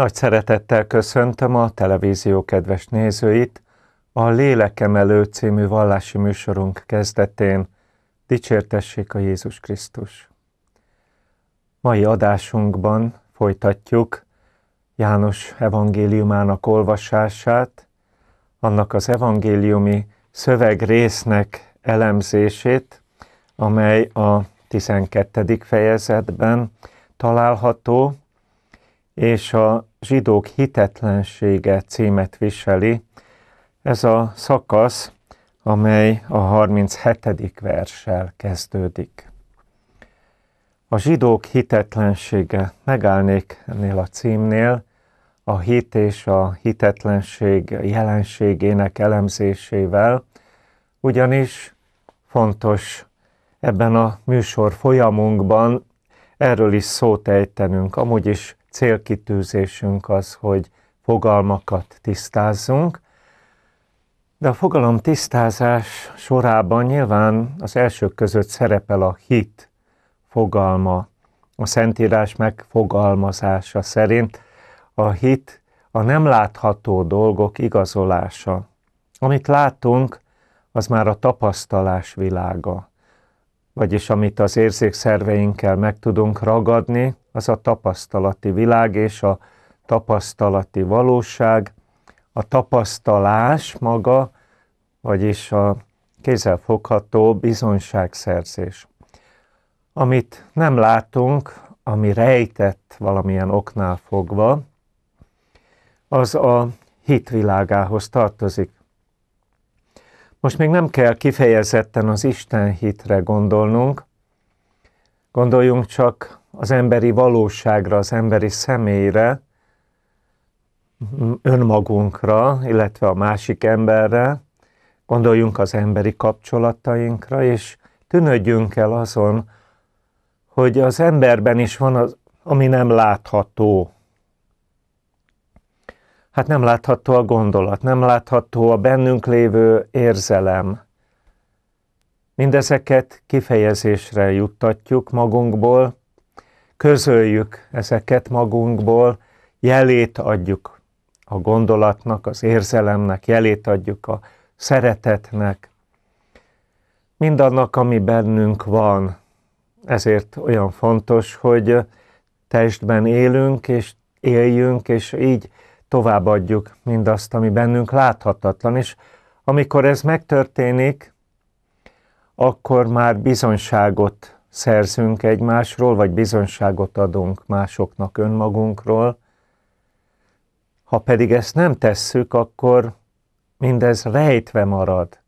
Nagy szeretettel köszöntöm a televízió kedves nézőit a Lélekemelő című vallási műsorunk kezdetén. Dicsértessék a Jézus Krisztus! Mai adásunkban folytatjuk János evangéliumának olvasását, annak az evangéliumi szövegrésznek elemzését, amely a 12. fejezetben található, és a zsidók hitetlensége címet viseli. Ez a szakasz, amely a 37. verssel kezdődik. A zsidók hitetlensége. Megállnék ennél a címnél. A hit és a hitetlenség jelenségének elemzésével, ugyanis fontos ebben a műsor folyamunkban erről is szót ejtenünk. Amúgy is célkitűzésünk az, hogy fogalmakat tisztázzunk, de a fogalom tisztázás sorában nyilván az elsők között szerepel a hit fogalma, a Szentírás megfogalmazása szerint a hit a nem látható dolgok igazolása. Amit látunk, az már a tapasztalás világa vagyis amit az érzékszerveinkkel meg tudunk ragadni, az a tapasztalati világ és a tapasztalati valóság, a tapasztalás maga, vagyis a kézzelfogható bizonyságszerzés. Amit nem látunk, ami rejtett valamilyen oknál fogva, az a hitvilágához tartozik. Most még nem kell kifejezetten az Isten hitre gondolnunk, gondoljunk csak az emberi valóságra, az emberi személyre, önmagunkra, illetve a másik emberre, gondoljunk az emberi kapcsolatainkra, és tűnődjünk el azon, hogy az emberben is van az, ami nem látható, hát nem látható a gondolat, nem látható a bennünk lévő érzelem. Mindezeket kifejezésre juttatjuk magunkból, közöljük ezeket magunkból, jelét adjuk a gondolatnak, az érzelemnek, jelét adjuk a szeretetnek, mindannak, ami bennünk van. Ezért olyan fontos, hogy testben élünk, és éljünk, és így továbbadjuk mindazt, ami bennünk láthatatlan, és amikor ez megtörténik, akkor már bizonyságot szerzünk egymásról, vagy bizonyságot adunk másoknak önmagunkról. Ha pedig ezt nem tesszük, akkor mindez rejtve marad.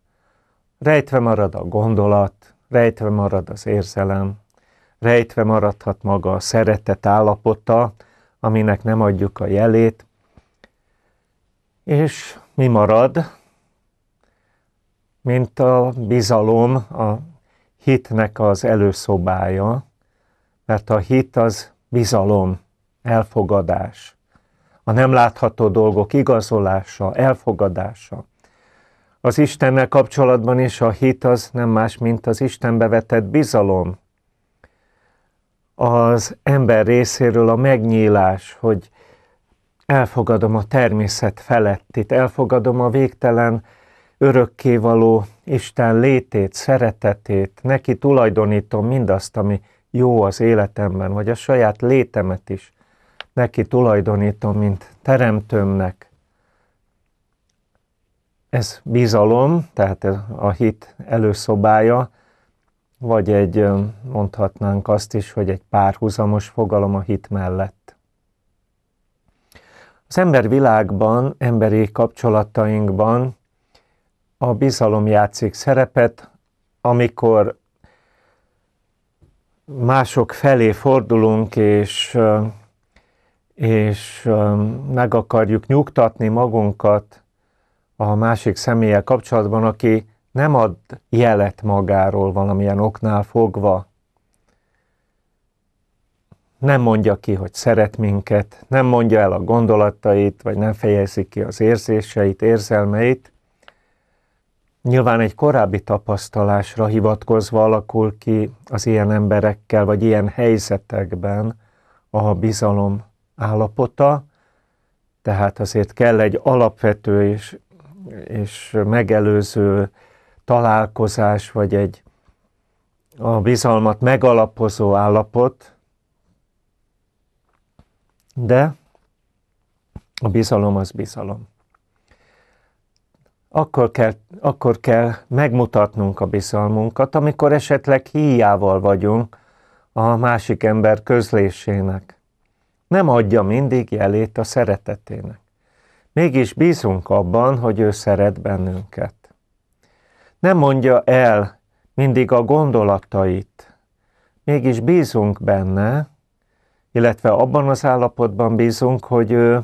Rejtve marad a gondolat, rejtve marad az érzelem, rejtve maradhat maga a szeretet állapota, aminek nem adjuk a jelét, és mi marad? Mint a bizalom, a hitnek az előszobája, mert a hit az bizalom, elfogadás, a nem látható dolgok igazolása, elfogadása. Az Istennel kapcsolatban is a hit az nem más, mint az Istenbe vetett bizalom. Az ember részéről a megnyílás, hogy elfogadom a természet felettit, elfogadom a végtelen, örökkévaló Isten létét, szeretetét, neki tulajdonítom mindazt, ami jó az életemben, vagy a saját létemet is neki tulajdonítom, mint teremtőmnek. Ez bizalom, tehát ez a hit előszobája, vagy egy, mondhatnánk azt is, hogy egy párhuzamos fogalom a hit mellett. Az embervilágban, emberi kapcsolatainkban a bizalom játszik szerepet, amikor mások felé fordulunk, és, és meg akarjuk nyugtatni magunkat a másik személlyel kapcsolatban, aki nem ad jelet magáról valamilyen oknál fogva, nem mondja ki, hogy szeret minket, nem mondja el a gondolatait, vagy nem fejezi ki az érzéseit, érzelmeit. Nyilván egy korábbi tapasztalásra hivatkozva alakul ki az ilyen emberekkel, vagy ilyen helyzetekben a bizalom állapota, tehát azért kell egy alapvető és, és megelőző találkozás, vagy egy a bizalmat megalapozó állapot, de a bizalom az bizalom. Akkor kell, akkor kell megmutatnunk a bizalmunkat, amikor esetleg híjával vagyunk a másik ember közlésének. Nem adja mindig jelét a szeretetének. Mégis bízunk abban, hogy ő szeret bennünket. Nem mondja el mindig a gondolatait, mégis bízunk benne, illetve abban az állapotban bízunk, hogy ő,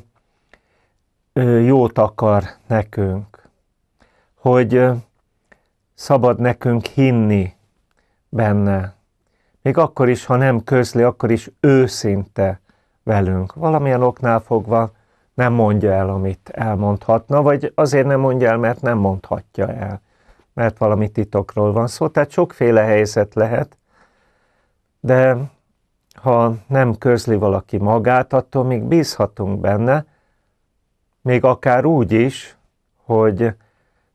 ő jót akar nekünk, hogy szabad nekünk hinni benne. Még akkor is, ha nem közli, akkor is őszinte velünk. Valamilyen oknál fogva nem mondja el, amit elmondhatna, vagy azért nem mondja el, mert nem mondhatja el, mert valami titokról van szó. Tehát sokféle helyzet lehet, de ha nem közli valaki magát, attól még bízhatunk benne, még akár úgy is, hogy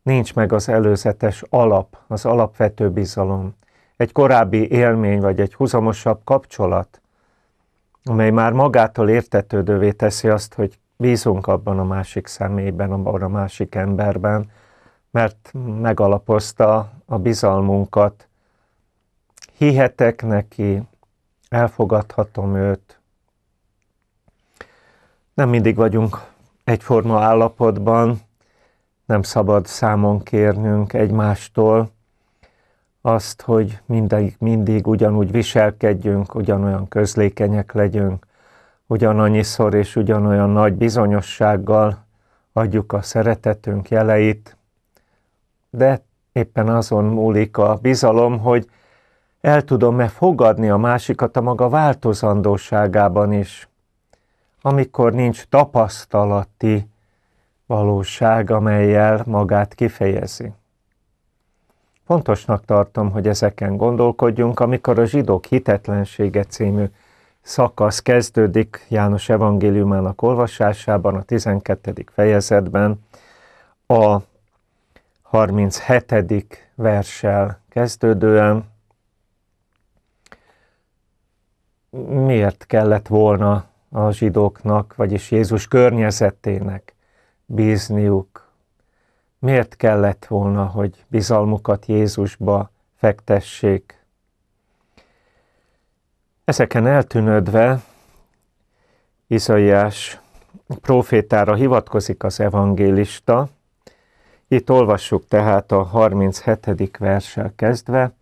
nincs meg az előzetes alap, az alapvető bizalom. Egy korábbi élmény, vagy egy huzamosabb kapcsolat, amely már magától értetődővé teszi azt, hogy bízunk abban a másik személyben, abban a másik emberben, mert megalapozta a bizalmunkat. Hihetek neki, elfogadhatom őt. Nem mindig vagyunk egyforma állapotban, nem szabad számon kérnünk egymástól azt, hogy mindig, mindig ugyanúgy viselkedjünk, ugyanolyan közlékenyek legyünk, ugyanannyiszor és ugyanolyan nagy bizonyossággal adjuk a szeretetünk jeleit, de éppen azon múlik a bizalom, hogy el tudom-e fogadni a másikat a maga változandóságában is, amikor nincs tapasztalati valóság, amelyel magát kifejezi. Fontosnak tartom, hogy ezeken gondolkodjunk, amikor a zsidók hitetlensége című szakasz kezdődik János evangéliumának olvasásában, a 12. fejezetben, a 37. verssel kezdődően, miért kellett volna a zsidóknak, vagyis Jézus környezetének bízniuk? Miért kellett volna, hogy bizalmukat Jézusba fektessék? Ezeken eltűnődve Izaiás profétára hivatkozik az evangélista. Itt olvassuk tehát a 37. verssel kezdve,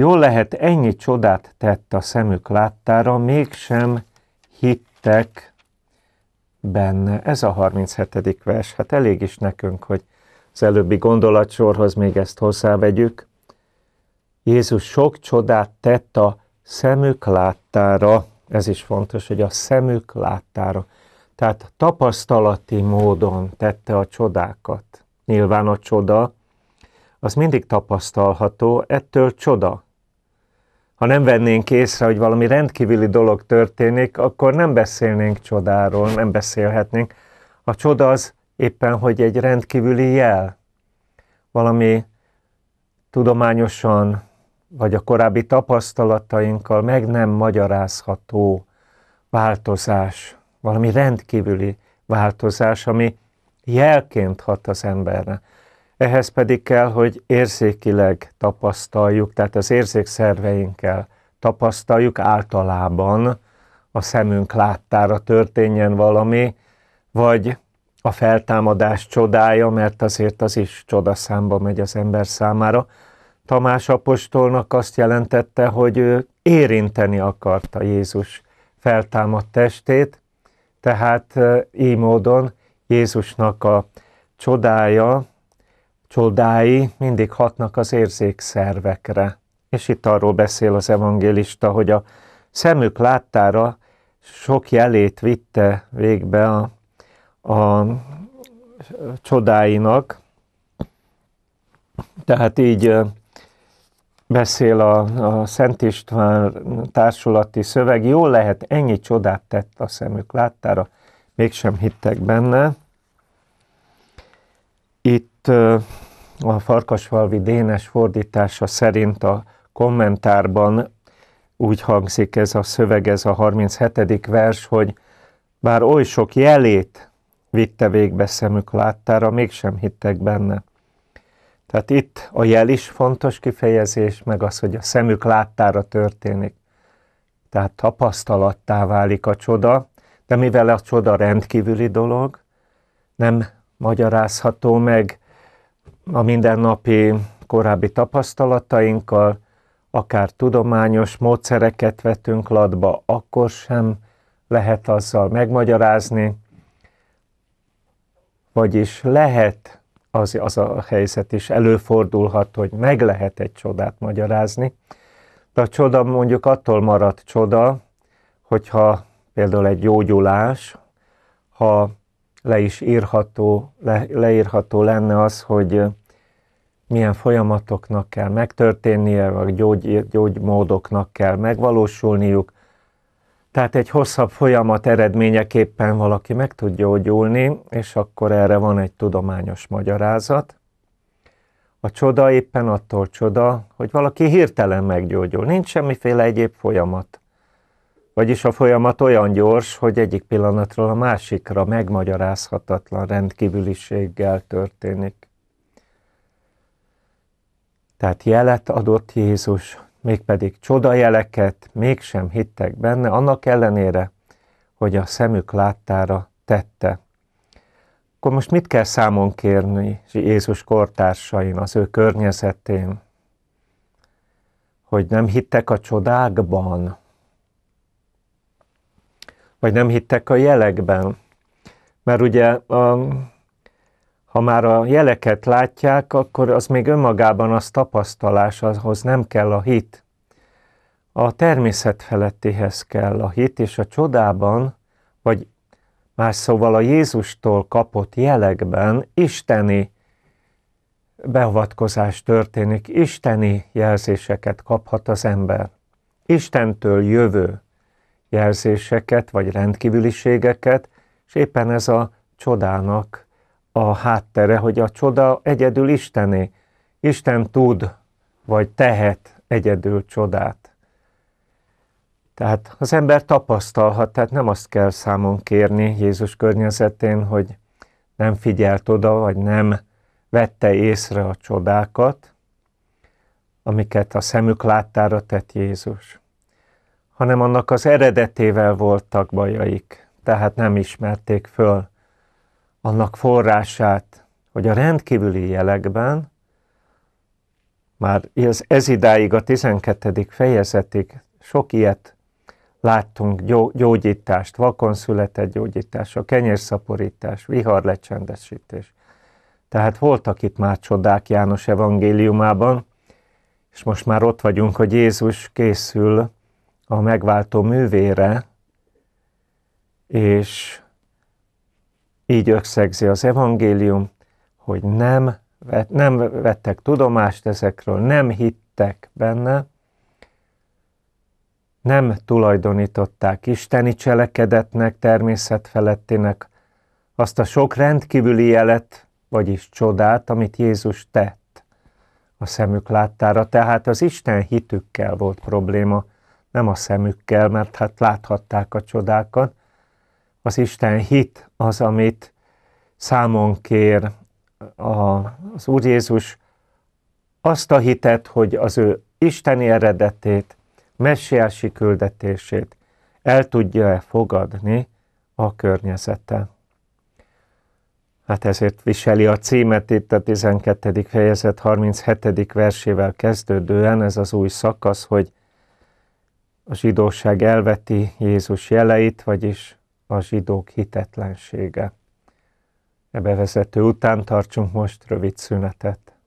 Jól lehet, ennyi csodát tett a szemük láttára, mégsem hittek benne. Ez a 37. vers. Hát elég is nekünk, hogy az előbbi gondolatsorhoz még ezt hozzávegyük. Jézus sok csodát tett a szemük láttára, ez is fontos, hogy a szemük láttára, tehát tapasztalati módon tette a csodákat. Nyilván a csoda, az mindig tapasztalható, ettől csoda ha nem vennénk észre, hogy valami rendkívüli dolog történik, akkor nem beszélnénk csodáról, nem beszélhetnénk. A csoda az éppen, hogy egy rendkívüli jel, valami tudományosan, vagy a korábbi tapasztalatainkkal meg nem magyarázható változás, valami rendkívüli változás, ami jelként hat az emberre. Ehhez pedig kell, hogy érzékileg tapasztaljuk, tehát az érzékszerveinkkel tapasztaljuk általában, a szemünk láttára történjen valami, vagy a feltámadás csodája, mert azért az is csodaszámba megy az ember számára. Tamás apostolnak azt jelentette, hogy ő érinteni akarta Jézus feltámadt testét, tehát így módon Jézusnak a csodája, Csodái mindig hatnak az érzékszervekre. És itt arról beszél az evangélista, hogy a szemük láttára sok jelét vitte végbe a, a csodáinak. Tehát így beszél a, a Szent István társulati szöveg, jól lehet, ennyi csodát tett a szemük láttára, mégsem hittek benne. Itt a Farkasfalvi Dénes fordítása szerint a kommentárban úgy hangzik ez a szöveg, ez a 37. vers, hogy bár oly sok jelét vitte végbe szemük láttára, mégsem hittek benne. Tehát itt a jel is fontos kifejezés, meg az, hogy a szemük láttára történik. Tehát tapasztalattá válik a csoda, de mivel a csoda rendkívüli dolog, nem magyarázható meg a mindennapi korábbi tapasztalatainkkal, akár tudományos módszereket vetünk latba, akkor sem lehet azzal megmagyarázni, vagyis lehet, az, az a helyzet is előfordulhat, hogy meg lehet egy csodát magyarázni, de a csoda mondjuk attól marad csoda, hogyha például egy gyógyulás, ha le is írható, le, leírható lenne az, hogy milyen folyamatoknak kell megtörténnie, vagy gyógy, gyógymódoknak kell megvalósulniuk. Tehát egy hosszabb folyamat eredményeképpen valaki meg tud gyógyulni, és akkor erre van egy tudományos magyarázat. A csoda éppen attól csoda, hogy valaki hirtelen meggyógyul. Nincs semmiféle egyéb folyamat. Vagyis a folyamat olyan gyors, hogy egyik pillanatról a másikra megmagyarázhatatlan rendkívüliséggel történik. Tehát jelet adott Jézus, mégpedig csodajeleket mégsem hittek benne, annak ellenére, hogy a szemük láttára tette. Akkor most mit kell számon kérni Jézus kortársain, az ő környezetén? Hogy nem hittek a csodákban, vagy nem hittek a jelekben. Mert ugye a, ha már a jeleket látják, akkor az még önmagában az tapasztalás, ahhoz nem kell a hit. A természet felettihez kell a hit, és a csodában, vagy más szóval a Jézustól kapott jelekben isteni beavatkozás történik, isteni jelzéseket kaphat az ember. Istentől jövő jelzéseket, vagy rendkívüliségeket, és éppen ez a csodának a háttere, hogy a csoda egyedül Istené. Isten tud, vagy tehet egyedül csodát. Tehát az ember tapasztalhat, tehát nem azt kell számon kérni Jézus környezetén, hogy nem figyelt oda, vagy nem vette észre a csodákat, amiket a szemük láttára tett Jézus hanem annak az eredetével voltak bajaik, tehát nem ismerték föl annak forrását, hogy a rendkívüli jelekben, már ez, idáig a 12. fejezetig sok ilyet láttunk, gyógyítást, vakon született gyógyítás, a kenyérszaporítás, lecsendesítés. Tehát voltak itt már csodák János evangéliumában, és most már ott vagyunk, hogy Jézus készül a megváltó művére, és így összegzi az evangélium, hogy nem, nem vettek tudomást ezekről, nem hittek benne, nem tulajdonították isteni cselekedetnek, természet felettinek azt a sok rendkívüli jelet, vagyis csodát, amit Jézus tett a szemük láttára, tehát az Isten hitükkel volt probléma, nem a szemükkel, mert hát láthatták a csodákat. Az Isten hit az, amit számon kér az Úr Jézus, azt a hitet, hogy az ő isteni eredetét, messiási küldetését el tudja-e fogadni a környezete. Hát ezért viseli a címet itt a 12. fejezet 37. versével kezdődően ez az új szakasz, hogy a zsidóság elveti Jézus jeleit, vagyis a zsidók hitetlensége. Ebevezető után tartsunk most rövid szünetet.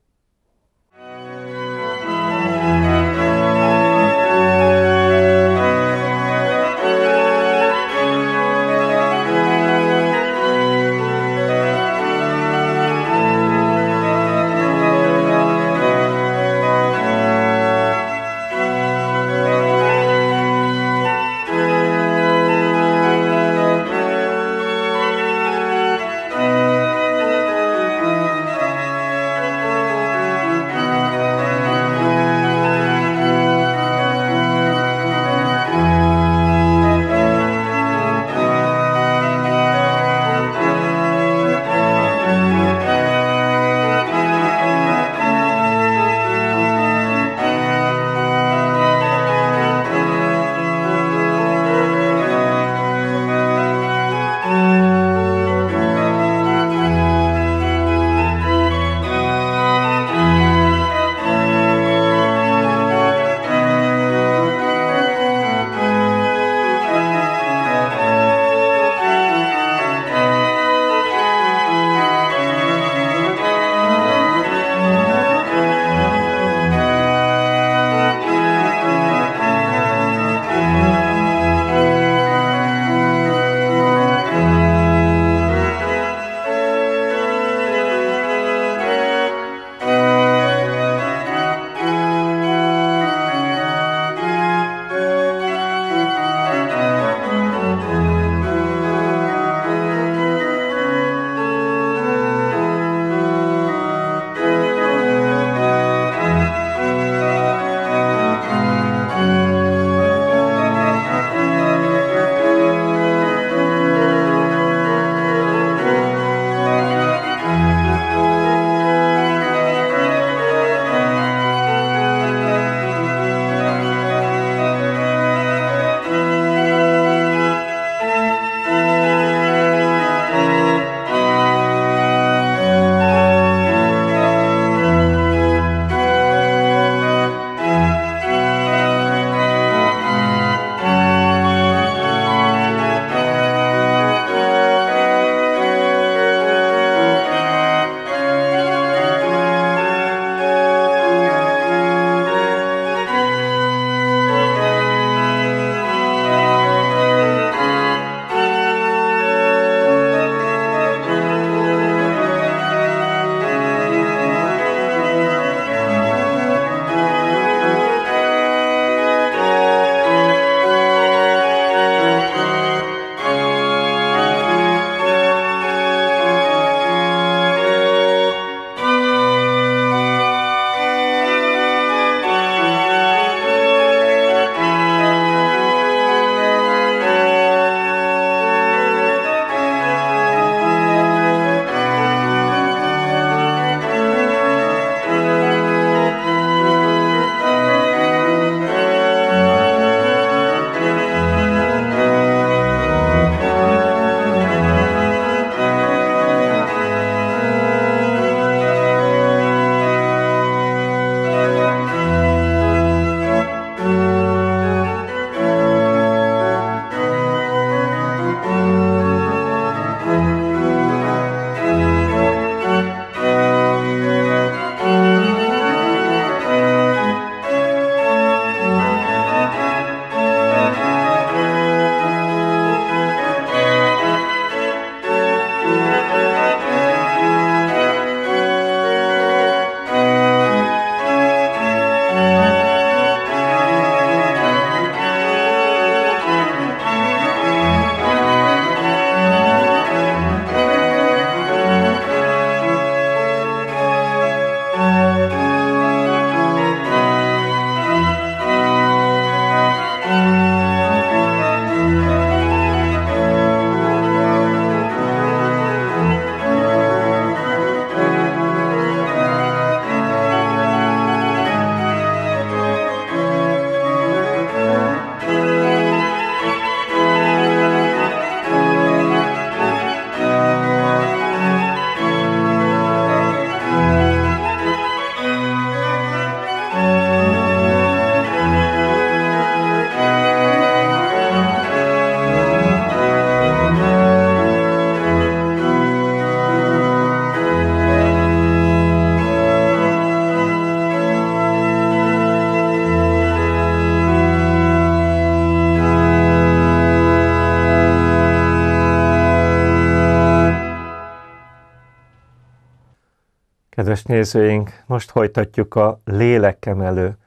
Kedves nézőink, most folytatjuk a Lélekemelő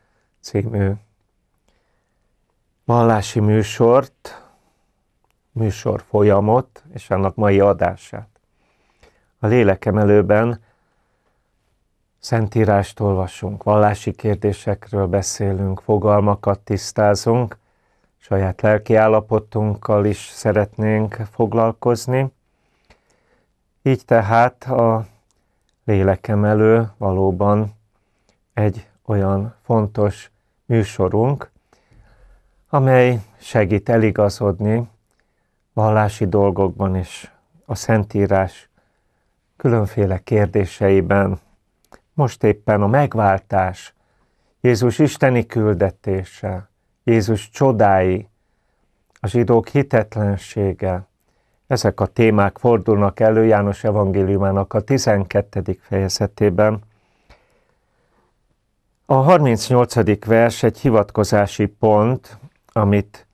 című vallási műsort, műsor folyamot és annak mai adását. A Lélekemelőben szentírást olvasunk, vallási kérdésekről beszélünk, fogalmakat tisztázunk, saját lelki állapotunkkal is szeretnénk foglalkozni. Így tehát a lélekem elő valóban egy olyan fontos műsorunk, amely segít eligazodni vallási dolgokban és a Szentírás különféle kérdéseiben. Most éppen a megváltás, Jézus isteni küldetése, Jézus csodái, a zsidók hitetlensége, ezek a témák fordulnak elő János evangéliumának a 12. fejezetében. A 38. vers egy hivatkozási pont, amit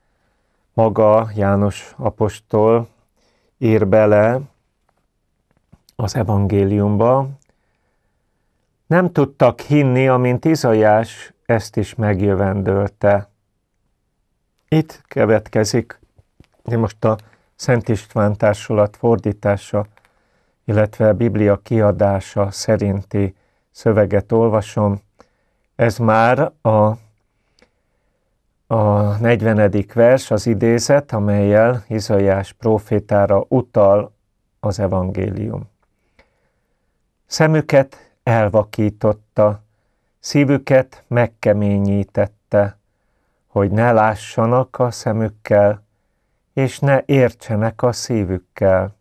maga János apostol ír bele az evangéliumba. Nem tudtak hinni, amint Izajás ezt is megjövendölte. Itt következik, most a Szent István társulat fordítása, illetve a Biblia kiadása szerinti szöveget olvasom. Ez már a, a 40. vers, az idézet, amelyel Izaiás profétára utal az evangélium. Szemüket elvakította, szívüket megkeményítette, hogy ne lássanak a szemükkel, és ne értsenek a szívükkel,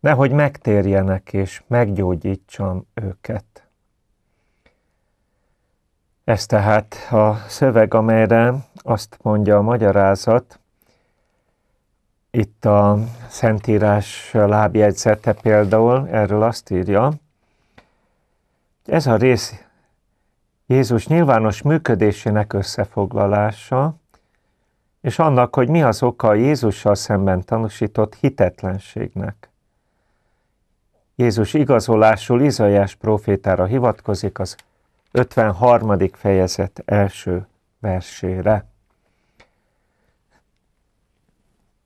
nehogy megtérjenek és meggyógyítsam őket. Ez tehát a szöveg, amelyre azt mondja a magyarázat, itt a Szentírás lábjegyzete például erről azt írja, ez a rész Jézus nyilvános működésének összefoglalása, és annak, hogy mi az oka a Jézussal szemben tanúsított hitetlenségnek. Jézus igazolásul Izaiás profétára hivatkozik az 53. fejezet első versére.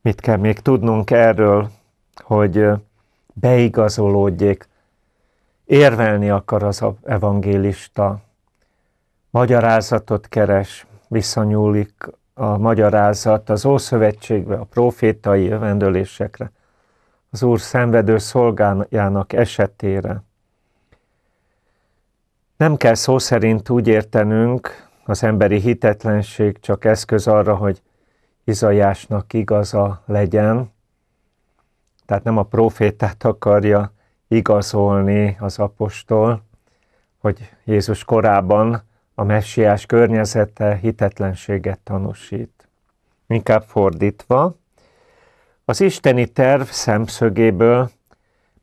Mit kell még tudnunk erről, hogy beigazolódjék, érvelni akar az evangélista, magyarázatot keres, visszanyúlik a magyarázat az Ószövetségbe, a profétai jövendőlésekre, az Úr szenvedő szolgájának esetére. Nem kell szó szerint úgy értenünk, az emberi hitetlenség csak eszköz arra, hogy Izajásnak igaza legyen, tehát nem a profétát akarja igazolni az apostol, hogy Jézus korában a messiás környezete hitetlenséget tanúsít. Inkább fordítva, az isteni terv szemszögéből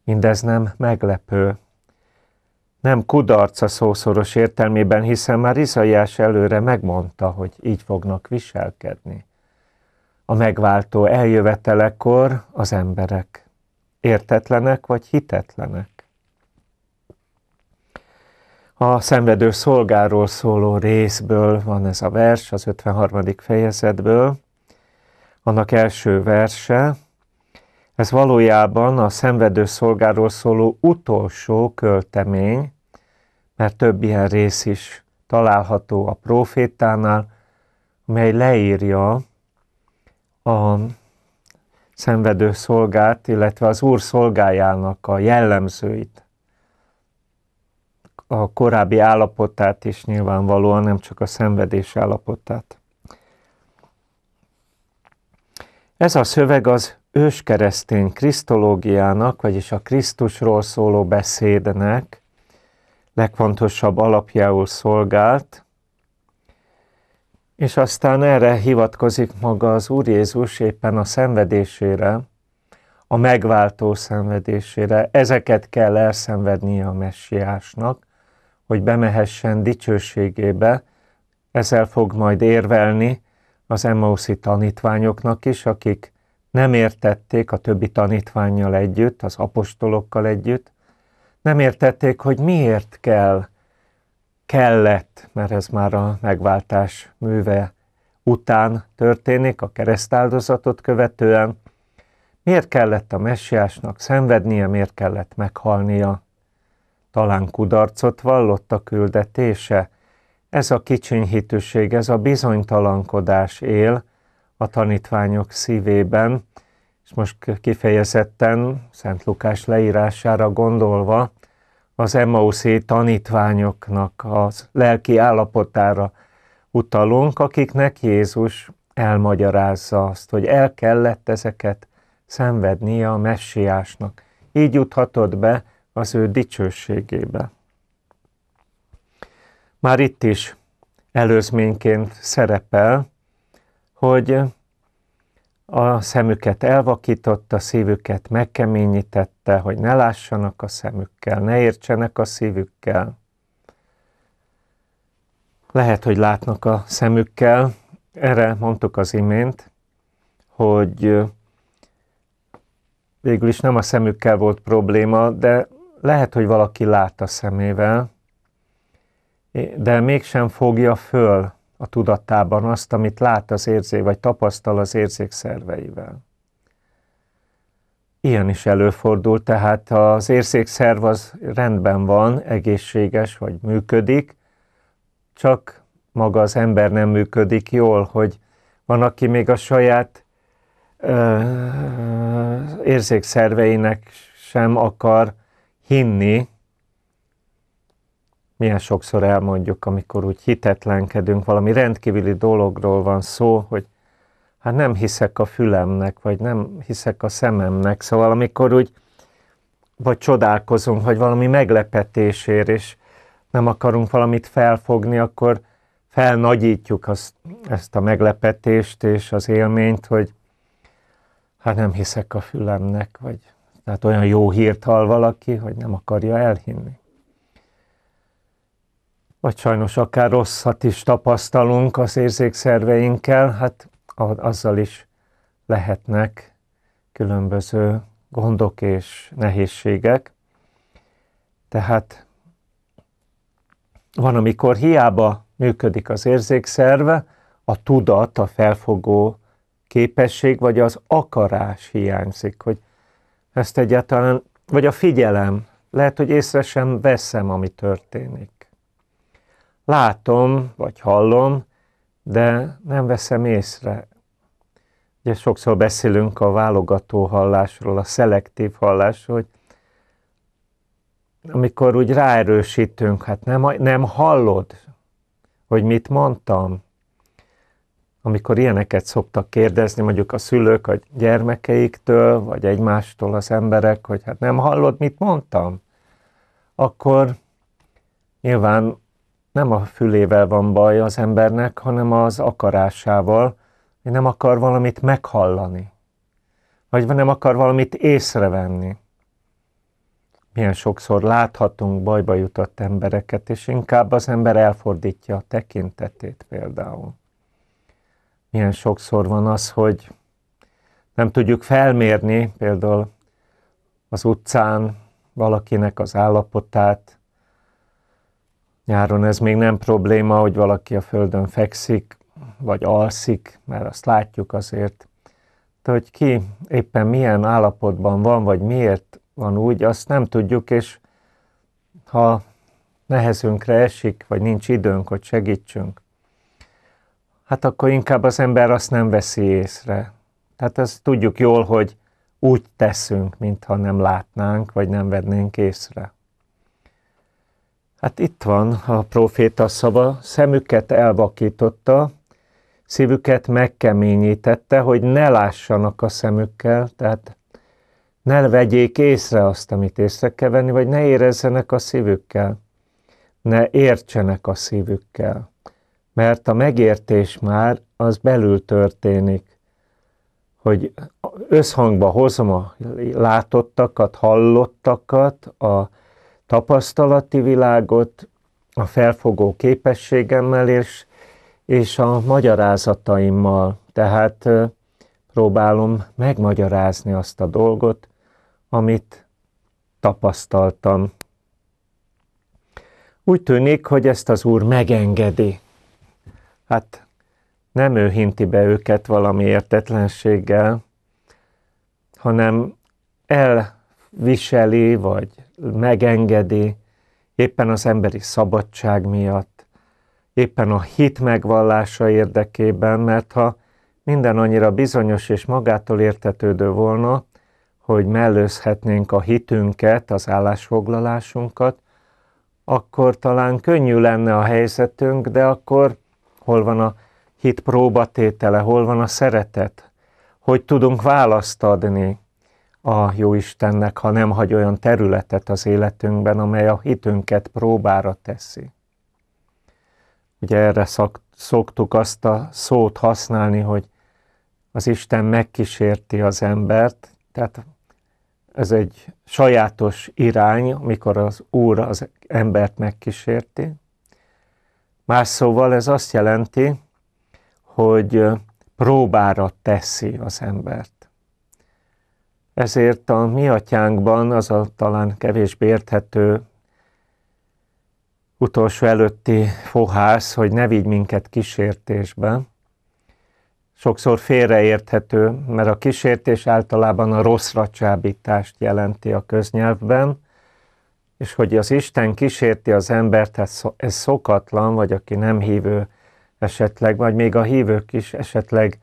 mindez nem meglepő. Nem kudarc a szószoros értelmében, hiszen már Izaiás előre megmondta, hogy így fognak viselkedni. A megváltó eljövetelekor az emberek értetlenek vagy hitetlenek a szenvedő szolgáról szóló részből van ez a vers, az 53. fejezetből, annak első verse. Ez valójában a szenvedő szolgáról szóló utolsó költemény, mert több ilyen rész is található a profétánál, amely leírja a szenvedő szolgát, illetve az Úr szolgájának a jellemzőit a korábbi állapotát is nyilvánvalóan, nem csak a szenvedés állapotát. Ez a szöveg az őskeresztény krisztológiának, vagyis a Krisztusról szóló beszédnek legfontosabb alapjául szolgált, és aztán erre hivatkozik maga az Úr Jézus éppen a szenvedésére, a megváltó szenvedésére. Ezeket kell elszenvednie a messiásnak, hogy bemehessen dicsőségébe, ezzel fog majd érvelni az Emmauszi tanítványoknak is, akik nem értették a többi tanítványjal együtt, az apostolokkal együtt, nem értették, hogy miért kell, kellett, mert ez már a megváltás műve után történik, a keresztáldozatot követően, miért kellett a messiásnak szenvednie, miért kellett meghalnia. Talán kudarcot vallott a küldetése? Ez a kicsinyhitűség, ez a bizonytalankodás él a tanítványok szívében, és most kifejezetten Szent Lukás leírására gondolva, az Emmauszi tanítványoknak a lelki állapotára utalunk, akiknek Jézus elmagyarázza azt, hogy el kellett ezeket szenvednie a messiásnak. Így juthatott be az ő dicsőségébe. Már itt is előzményként szerepel, hogy a szemüket elvakította, szívüket megkeményítette, hogy ne lássanak a szemükkel, ne értsenek a szívükkel. Lehet, hogy látnak a szemükkel, erre mondtuk az imént, hogy végül is nem a szemükkel volt probléma, de lehet, hogy valaki látta szemével, de mégsem fogja föl a tudatában azt, amit lát az érzé, vagy tapasztal az érzékszerveivel. Ilyen is előfordul, tehát az érzékszerv az rendben van, egészséges, vagy működik, csak maga az ember nem működik jól, hogy van, aki még a saját ö, érzékszerveinek sem akar hinni, milyen sokszor elmondjuk, amikor úgy hitetlenkedünk, valami rendkívüli dologról van szó, hogy hát nem hiszek a fülemnek, vagy nem hiszek a szememnek, szóval amikor úgy, vagy csodálkozunk, vagy valami meglepetésért, és nem akarunk valamit felfogni, akkor felnagyítjuk azt, ezt a meglepetést és az élményt, hogy hát nem hiszek a fülemnek, vagy tehát olyan jó hírt hall valaki, hogy nem akarja elhinni. Vagy sajnos akár rosszat is tapasztalunk az érzékszerveinkkel, hát azzal is lehetnek különböző gondok és nehézségek. Tehát van, amikor hiába működik az érzékszerve, a tudat, a felfogó képesség, vagy az akarás hiányzik, hogy ezt egyáltalán, vagy a figyelem, lehet, hogy észre sem veszem, ami történik. Látom, vagy hallom, de nem veszem észre. Ugye sokszor beszélünk a válogató hallásról, a szelektív hallásról, hogy amikor úgy ráerősítünk, hát nem, nem hallod, hogy mit mondtam, amikor ilyeneket szoktak kérdezni, mondjuk a szülők a gyermekeiktől, vagy egymástól az emberek, hogy hát nem hallod, mit mondtam, akkor nyilván nem a fülével van baj az embernek, hanem az akarásával, hogy nem akar valamit meghallani, vagy nem akar valamit észrevenni. Milyen sokszor láthatunk bajba jutott embereket, és inkább az ember elfordítja a tekintetét például milyen sokszor van az, hogy nem tudjuk felmérni például az utcán valakinek az állapotát. Nyáron ez még nem probléma, hogy valaki a földön fekszik, vagy alszik, mert azt látjuk azért. De hogy ki éppen milyen állapotban van, vagy miért van úgy, azt nem tudjuk, és ha nehezünkre esik, vagy nincs időnk, hogy segítsünk, hát akkor inkább az ember azt nem veszi észre. Tehát ezt tudjuk jól, hogy úgy teszünk, mintha nem látnánk, vagy nem vednénk észre. Hát itt van a proféta szava, szemüket elvakította, szívüket megkeményítette, hogy ne lássanak a szemükkel, tehát ne vegyék észre azt, amit észre kell venni, vagy ne érezzenek a szívükkel, ne értsenek a szívükkel mert a megértés már az belül történik, hogy összhangba hozom a látottakat, hallottakat, a tapasztalati világot, a felfogó képességemmel és, és a magyarázataimmal. Tehát próbálom megmagyarázni azt a dolgot, amit tapasztaltam. Úgy tűnik, hogy ezt az Úr megengedi hát nem ő hinti be őket valami értetlenséggel, hanem elviseli, vagy megengedi, éppen az emberi szabadság miatt, éppen a hit megvallása érdekében, mert ha minden annyira bizonyos és magától értetődő volna, hogy mellőzhetnénk a hitünket, az állásfoglalásunkat, akkor talán könnyű lenne a helyzetünk, de akkor hol van a hit próbatétele, hol van a szeretet, hogy tudunk választ adni a jó Istennek, ha nem hagy olyan területet az életünkben, amely a hitünket próbára teszi. Ugye erre szoktuk azt a szót használni, hogy az Isten megkísérti az embert, tehát ez egy sajátos irány, amikor az Úr az embert megkísérti, Más szóval ez azt jelenti, hogy próbára teszi az embert. Ezért a mi atyánkban az a talán kevésbé érthető utolsó előtti fohász, hogy ne vigy minket kísértésbe, sokszor félreérthető, mert a kísértés általában a rosszra csábítást jelenti a köznyelvben, és hogy az Isten kísérti az embert, ez, hát ez szokatlan, vagy aki nem hívő esetleg, vagy még a hívők is esetleg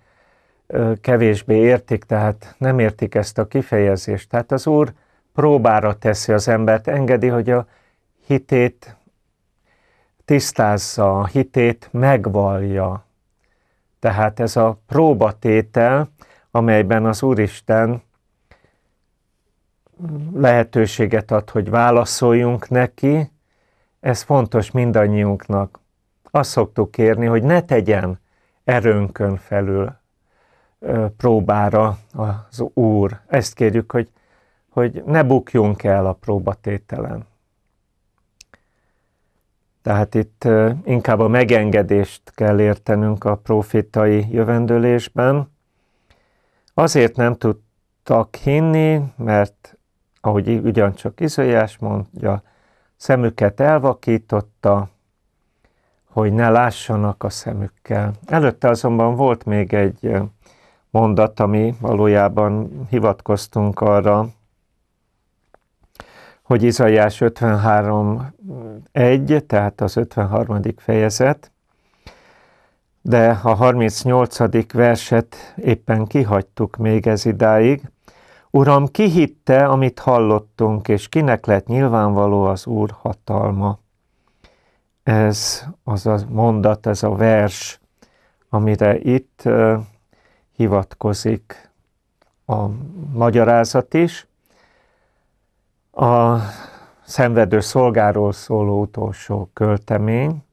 kevésbé értik, tehát nem értik ezt a kifejezést. Tehát az Úr próbára teszi az embert, engedi, hogy a hitét tisztázza, a hitét megvalja. Tehát ez a próbatétel, amelyben az Úristen lehetőséget ad, hogy válaszoljunk neki, ez fontos mindannyiunknak. Azt szoktuk kérni, hogy ne tegyen erőnkön felül próbára az Úr. Ezt kérjük, hogy, hogy ne bukjunk el a próbatételen. Tehát itt inkább a megengedést kell értenünk a profitai jövendőlésben. Azért nem tudtak hinni, mert ahogy ugyancsak Izaiás mondja, szemüket elvakította, hogy ne lássanak a szemükkel. Előtte azonban volt még egy mondat, ami valójában hivatkoztunk arra, hogy Izaiás 53.1, tehát az 53. fejezet, de a 38. verset éppen kihagytuk még ez idáig, Uram, ki hitte, amit hallottunk, és kinek lett nyilvánvaló az Úr hatalma? Ez az a mondat, ez a vers, amire itt hivatkozik a magyarázat is. A szenvedő szolgáról szóló utolsó költemény,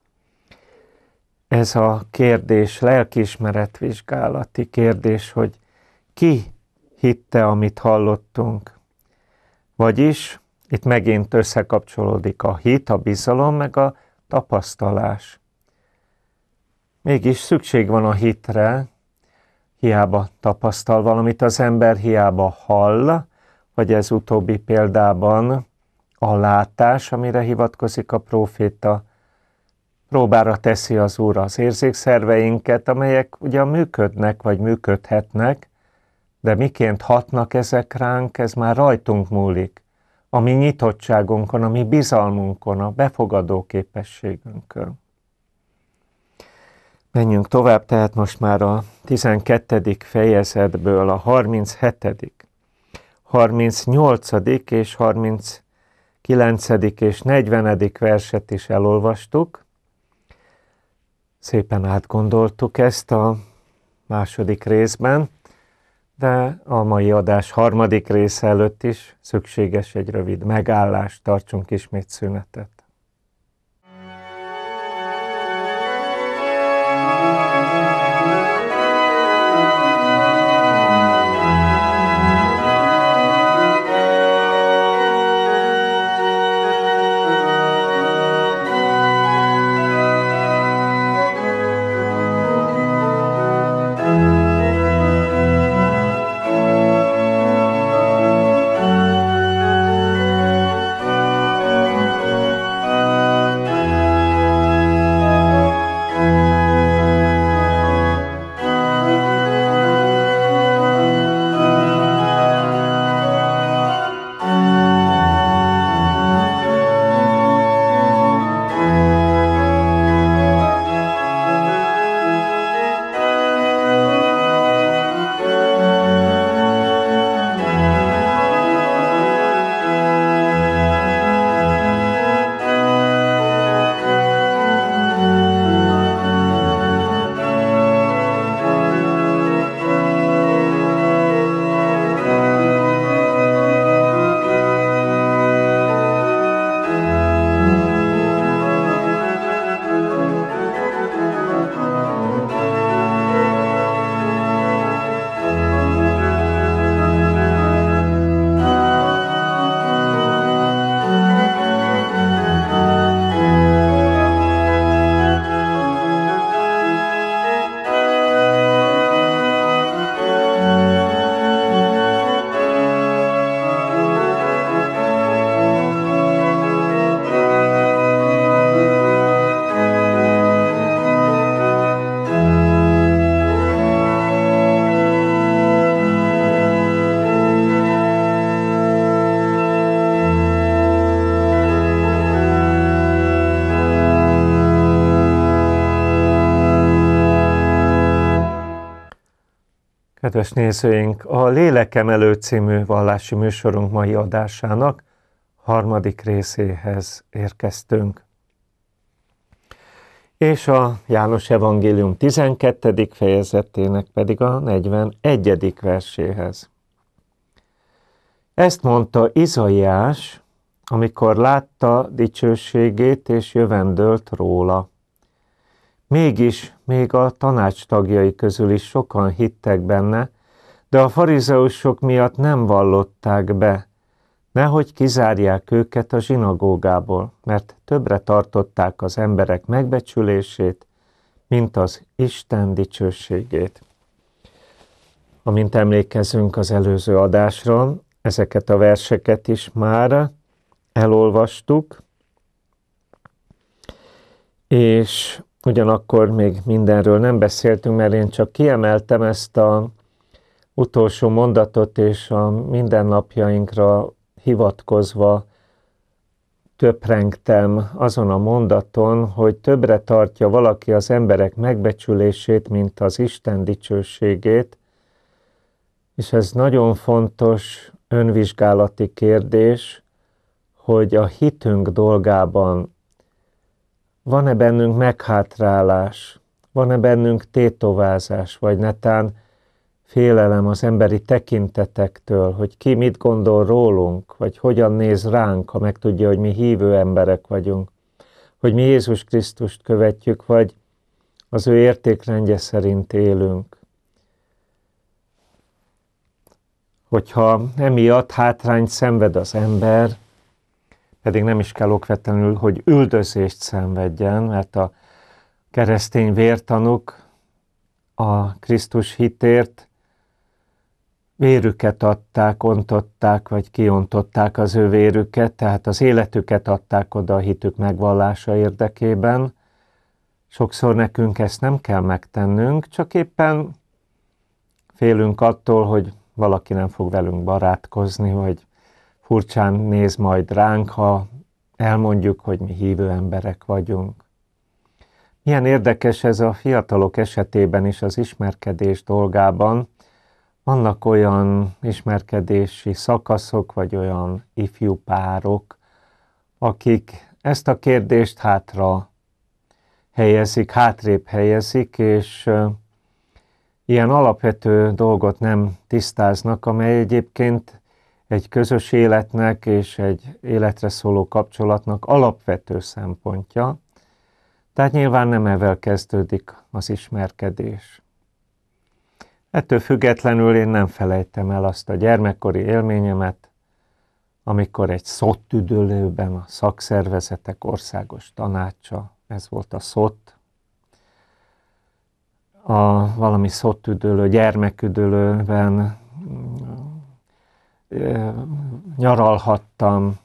ez a kérdés, lelkiismeretvizsgálati kérdés, hogy ki hitte, amit hallottunk. Vagyis itt megint összekapcsolódik a hit, a bizalom, meg a tapasztalás. Mégis szükség van a hitre, hiába tapasztal valamit az ember, hiába hall, vagy ez utóbbi példában a látás, amire hivatkozik a proféta, próbára teszi az Úr az érzékszerveinket, amelyek ugyan működnek, vagy működhetnek, de miként hatnak ezek ránk, ez már rajtunk múlik, a mi nyitottságunkon, a mi bizalmunkon, a befogadó képességünkön. Menjünk tovább, tehát most már a 12. fejezetből a 37., 38. és 39. és 40. verset is elolvastuk. Szépen átgondoltuk ezt a második részben de a mai adás harmadik része előtt is szükséges egy rövid megállás, tartsunk ismét szünetet. Kedves nézőink, a Lélekem elő című vallási műsorunk mai adásának harmadik részéhez érkeztünk. És a János Evangélium 12. fejezetének pedig a 41. verséhez. Ezt mondta Izaiás, amikor látta dicsőségét és jövendőlt róla. Mégis még a tanács tagjai közül is sokan hittek benne, de a farizeusok miatt nem vallották be, nehogy kizárják őket a zsinagógából, mert többre tartották az emberek megbecsülését, mint az Isten dicsőségét. Amint emlékezünk az előző adásról, ezeket a verseket is már elolvastuk, és Ugyanakkor még mindenről nem beszéltünk, mert én csak kiemeltem ezt a utolsó mondatot, és a mindennapjainkra hivatkozva töprengtem azon a mondaton, hogy többre tartja valaki az emberek megbecsülését, mint az Isten dicsőségét, és ez nagyon fontos önvizsgálati kérdés, hogy a hitünk dolgában van-e bennünk meghátrálás, van-e bennünk tétovázás, vagy netán félelem az emberi tekintetektől, hogy ki mit gondol rólunk, vagy hogyan néz ránk, ha megtudja, hogy mi hívő emberek vagyunk, hogy mi Jézus Krisztust követjük, vagy az ő értékrendje szerint élünk. Hogyha emiatt hátrányt szenved az ember, pedig nem is kell okvetlenül, hogy üldözést szenvedjen, mert a keresztény vértanuk a Krisztus hitért vérüket adták, ontották, vagy kiontották az ő vérüket, tehát az életüket adták oda a hitük megvallása érdekében. Sokszor nekünk ezt nem kell megtennünk, csak éppen félünk attól, hogy valaki nem fog velünk barátkozni, vagy furcsán néz majd ránk, ha elmondjuk, hogy mi hívő emberek vagyunk. Milyen érdekes ez a fiatalok esetében is az ismerkedés dolgában. Vannak olyan ismerkedési szakaszok, vagy olyan ifjú párok, akik ezt a kérdést hátra helyezik, hátrébb helyezik, és ilyen alapvető dolgot nem tisztáznak, amely egyébként egy közös életnek és egy életre szóló kapcsolatnak alapvető szempontja. Tehát nyilván nem evel kezdődik az ismerkedés. Ettől függetlenül én nem felejtem el azt a gyermekkori élményemet, amikor egy szott üdülőben a szakszervezetek országos tanácsa, ez volt a szott, a valami üdülő, gyermeküdülőben nyaralhattam,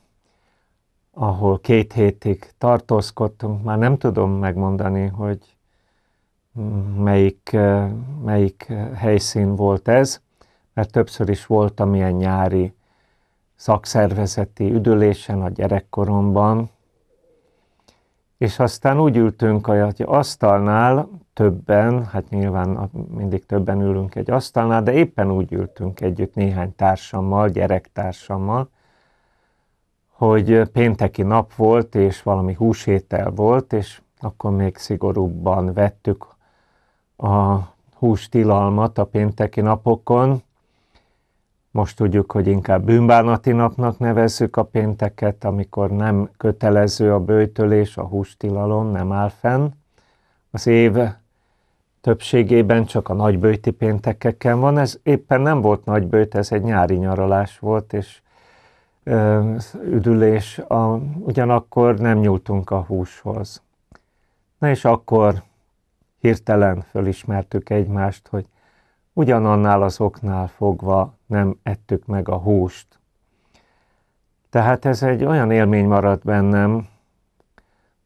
ahol két hétig tartózkodtunk, már nem tudom megmondani, hogy melyik, melyik helyszín volt ez, mert többször is voltam ilyen nyári szakszervezeti üdülésen a gyerekkoromban, és aztán úgy ültünk a asztalnál, többen, hát nyilván mindig többen ülünk egy asztalnál, de éppen úgy ültünk együtt néhány társammal, gyerektársammal, hogy pénteki nap volt, és valami húsétel volt, és akkor még szigorúbban vettük a hústilalmat a pénteki napokon. Most tudjuk, hogy inkább bűnbánati napnak nevezzük a pénteket, amikor nem kötelező a bőtölés, a hústilalom nem áll fenn. Az év többségében csak a nagybőti péntekeken van. Ez éppen nem volt nagybőt, ez egy nyári nyaralás volt, és ö, üdülés. A, ugyanakkor nem nyúltunk a húshoz. Na és akkor hirtelen fölismertük egymást, hogy ugyanannál az oknál fogva nem ettük meg a húst. Tehát ez egy olyan élmény maradt bennem,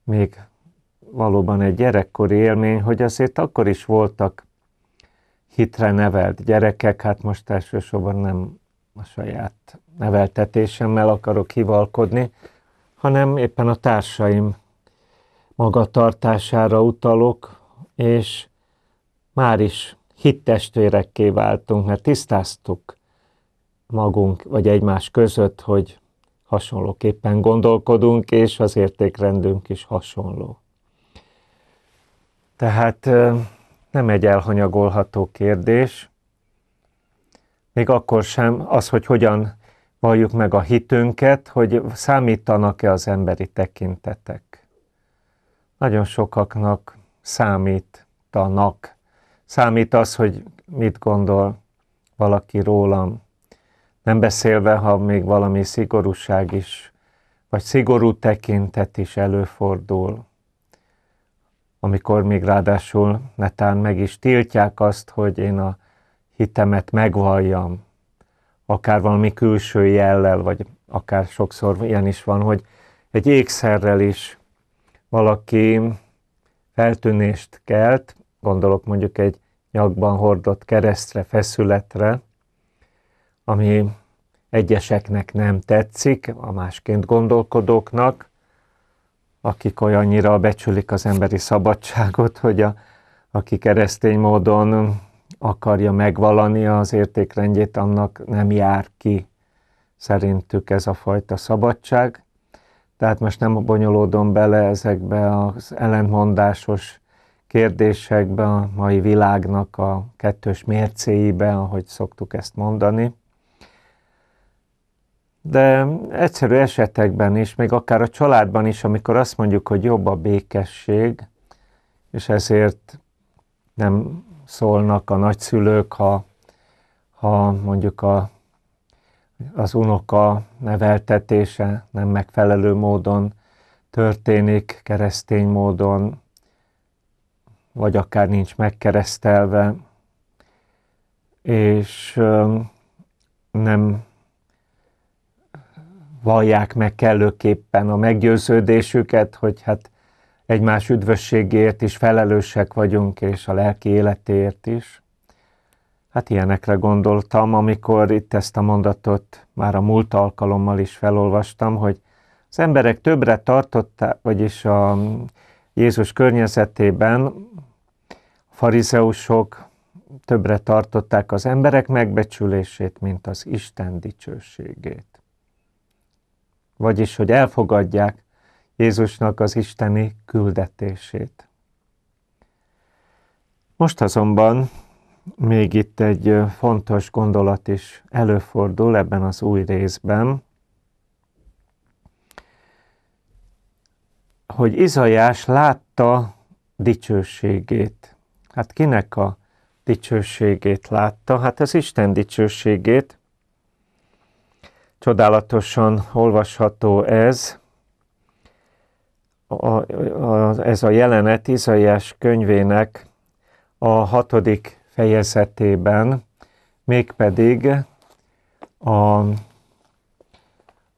még valóban egy gyerekkori élmény, hogy azért akkor is voltak hitre nevelt gyerekek, hát most elsősorban nem a saját neveltetésemmel akarok hivalkodni, hanem éppen a társaim magatartására utalok, és már is hittestvérekké váltunk, mert tisztáztuk magunk vagy egymás között, hogy hasonlóképpen gondolkodunk, és az értékrendünk is hasonló. Tehát nem egy elhanyagolható kérdés, még akkor sem az, hogy hogyan valljuk meg a hitünket, hogy számítanak-e az emberi tekintetek. Nagyon sokaknak számítanak. Számít az, hogy mit gondol valaki rólam. Nem beszélve, ha még valami szigorúság is, vagy szigorú tekintet is előfordul amikor még ráadásul netán meg is tiltják azt, hogy én a hitemet megvalljam, akár valami külső jellel, vagy akár sokszor ilyen is van, hogy egy ékszerrel is valaki feltűnést kelt, gondolok mondjuk egy nyakban hordott keresztre, feszületre, ami egyeseknek nem tetszik, a másként gondolkodóknak, akik olyannyira becsülik az emberi szabadságot, hogy a, aki keresztény módon akarja megvalani az értékrendjét, annak nem jár ki szerintük ez a fajta szabadság. Tehát most nem bonyolódom bele ezekbe az ellentmondásos kérdésekbe, a mai világnak a kettős mércéibe, ahogy szoktuk ezt mondani de egyszerű esetekben is, még akár a családban is, amikor azt mondjuk, hogy jobb a békesség, és ezért nem szólnak a nagyszülők, ha, ha mondjuk a, az unoka neveltetése nem megfelelő módon történik, keresztény módon, vagy akár nincs megkeresztelve, és nem vallják meg kellőképpen a meggyőződésüket, hogy hát egymás üdvösségért is felelősek vagyunk, és a lelki életért is. Hát ilyenekre gondoltam, amikor itt ezt a mondatot már a múlt alkalommal is felolvastam, hogy az emberek többre tartották, vagyis a Jézus környezetében a farizeusok többre tartották az emberek megbecsülését, mint az Isten dicsőségét vagyis hogy elfogadják Jézusnak az isteni küldetését. Most azonban még itt egy fontos gondolat is előfordul ebben az új részben, hogy Izajás látta dicsőségét. Hát kinek a dicsőségét látta? Hát az Isten dicsőségét, csodálatosan olvasható ez. A, a, ez a jelenet Izaiás könyvének a hatodik fejezetében, mégpedig a,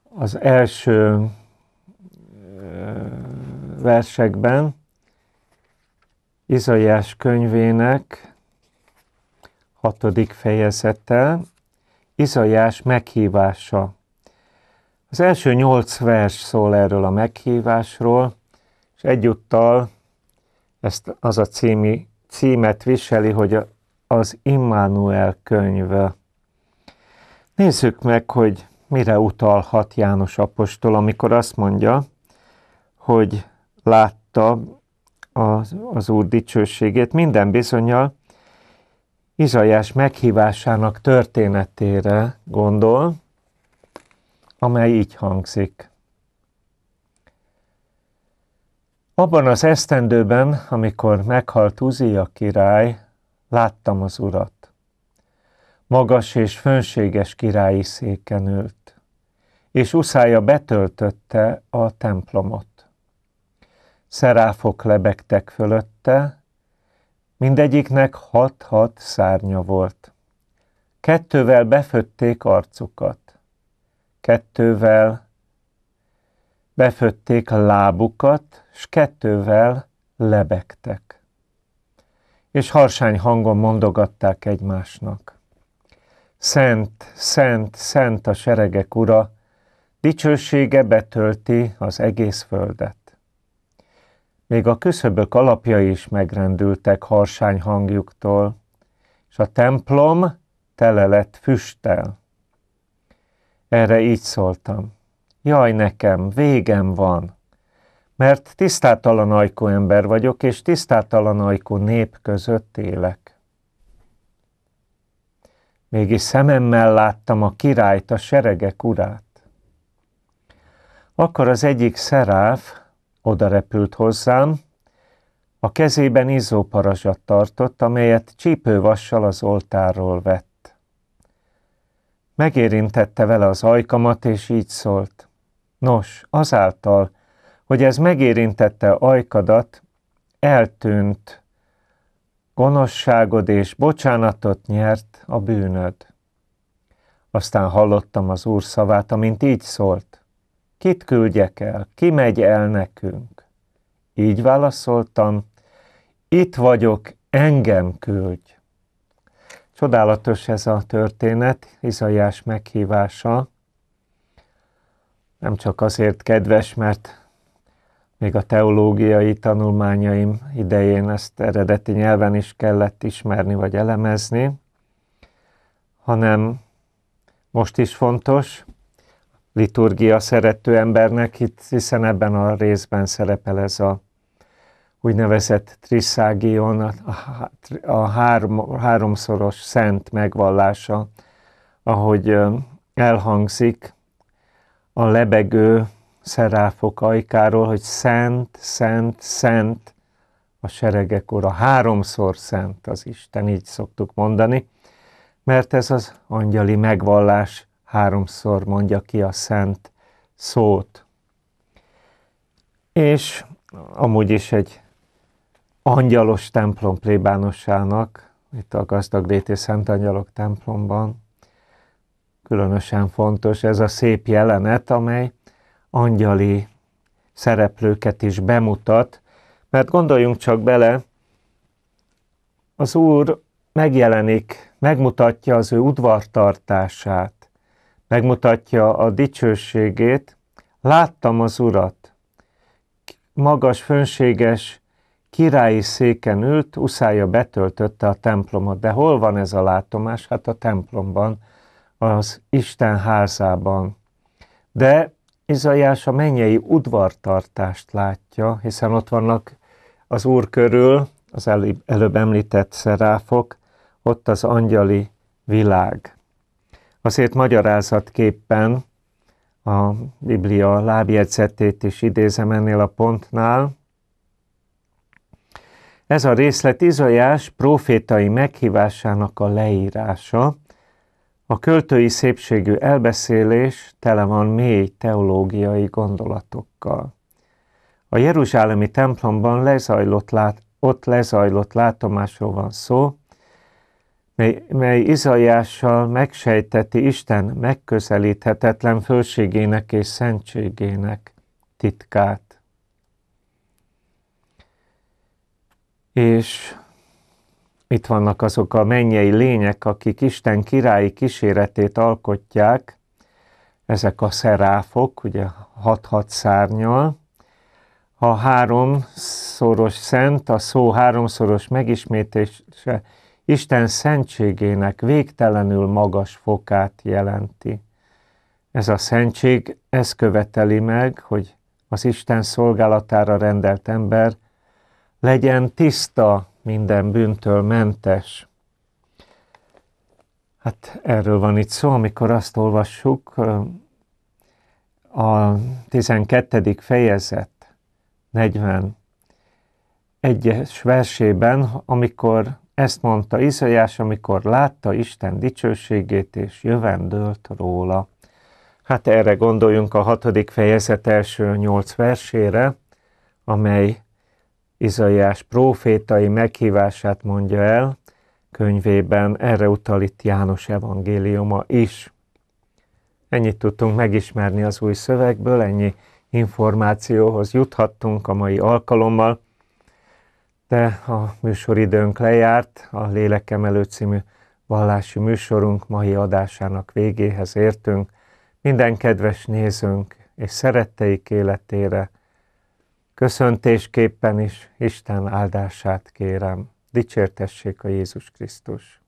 az első versekben, Izaiás könyvének hatodik fejezete, Izajás meghívása. Az első nyolc vers szól erről a meghívásról, és egyúttal ezt az a cími, címet viseli, hogy az Immanuel könyve. Nézzük meg, hogy mire utalhat János apostol, amikor azt mondja, hogy látta az, az Úr dicsőségét minden bizonyal, Izajás meghívásának történetére gondol, amely így hangzik. Abban az esztendőben, amikor meghalt Uzia király, láttam az urat. Magas és fönséges királyi széken ült, és uszája betöltötte a templomot. Szeráfok lebegtek fölötte, Mindegyiknek hat-hat szárnya volt. Kettővel befötték arcukat. Kettővel befötték lábukat, s kettővel lebegtek. És harsány hangon mondogatták egymásnak. Szent, szent, szent a seregek ura, dicsősége betölti az egész földet. Még a küszöbök alapja is megrendültek harsány hangjuktól, és a templom tele lett füsttel. Erre így szóltam. Jaj nekem, végem van, mert tisztátalan ajkú ember vagyok, és tisztátalan ajkú nép között élek. Mégis szememmel láttam a királyt, a seregek urát. Akkor az egyik szeráf, oda repült hozzám, a kezében izzó parazsat tartott, amelyet csípővassal az oltárról vett. Megérintette vele az ajkamat, és így szólt. Nos, azáltal, hogy ez megérintette ajkadat, eltűnt gonoszságod és bocsánatot nyert a bűnöd. Aztán hallottam az úr szavát, amint így szólt. Kit küldjek el? Ki megy el nekünk? Így válaszoltam, itt vagyok, engem küldj. Csodálatos ez a történet, Izaiás meghívása. Nem csak azért kedves, mert még a teológiai tanulmányaim idején ezt eredeti nyelven is kellett ismerni vagy elemezni, hanem most is fontos, liturgia szerető embernek, hiszen ebben a részben szerepel ez a úgynevezett Trisszágion, a, a három, háromszoros szent megvallása, ahogy elhangzik a lebegő szeráfok ajkáról, hogy szent, szent, szent a seregek ura, háromszor szent az Isten, így szoktuk mondani, mert ez az angyali megvallás háromszor mondja ki a szent szót. És amúgy is egy angyalos templom plébánosának, itt a gazdag léti Szent Angyalok templomban, különösen fontos ez a szép jelenet, amely angyali szereplőket is bemutat, mert gondoljunk csak bele, az Úr megjelenik, megmutatja az ő udvartartását, megmutatja a dicsőségét, láttam az urat. Magas, fönséges, királyi széken ült, uszája betöltötte a templomot. De hol van ez a látomás? Hát a templomban, az Isten házában. De Izaiás a mennyei udvartartást látja, hiszen ott vannak az úr körül, az előbb említett szeráfok, ott az angyali világ. Azért magyarázatképpen a Biblia lábjegyzetét is idézem ennél a pontnál. Ez a részlet Izajás profétai meghívásának a leírása. A költői szépségű elbeszélés tele van mély teológiai gondolatokkal. A Jeruzsálemi templomban lezajlott lát, ott lezajlott látomásról van szó, mely, mely Izaiással megsejteti Isten megközelíthetetlen fölségének és szentségének titkát. És itt vannak azok a mennyei lények, akik Isten királyi kíséretét alkotják, ezek a szeráfok, ugye hat-hat szárnyal, a háromszoros szent, a szó háromszoros megismétése Isten szentségének végtelenül magas fokát jelenti. Ez a szentség ezt követeli meg, hogy az Isten szolgálatára rendelt ember legyen tiszta, minden bűntől mentes. Hát erről van itt szó, amikor azt olvassuk, a 12. fejezet 41. versében, amikor ezt mondta Izaiás, amikor látta Isten dicsőségét, és jövendőlt róla. Hát erre gondoljunk a hatodik fejezet első nyolc versére, amely Izaiás prófétai meghívását mondja el, könyvében erre utal itt János evangéliuma is. Ennyit tudtunk megismerni az új szövegből, ennyi információhoz juthattunk a mai alkalommal este a műsoridőnk lejárt, a Lélekemelő című vallási műsorunk mai adásának végéhez értünk. Minden kedves nézőnk és szeretteik életére köszöntésképpen is Isten áldását kérem. Dicsértessék a Jézus Krisztus!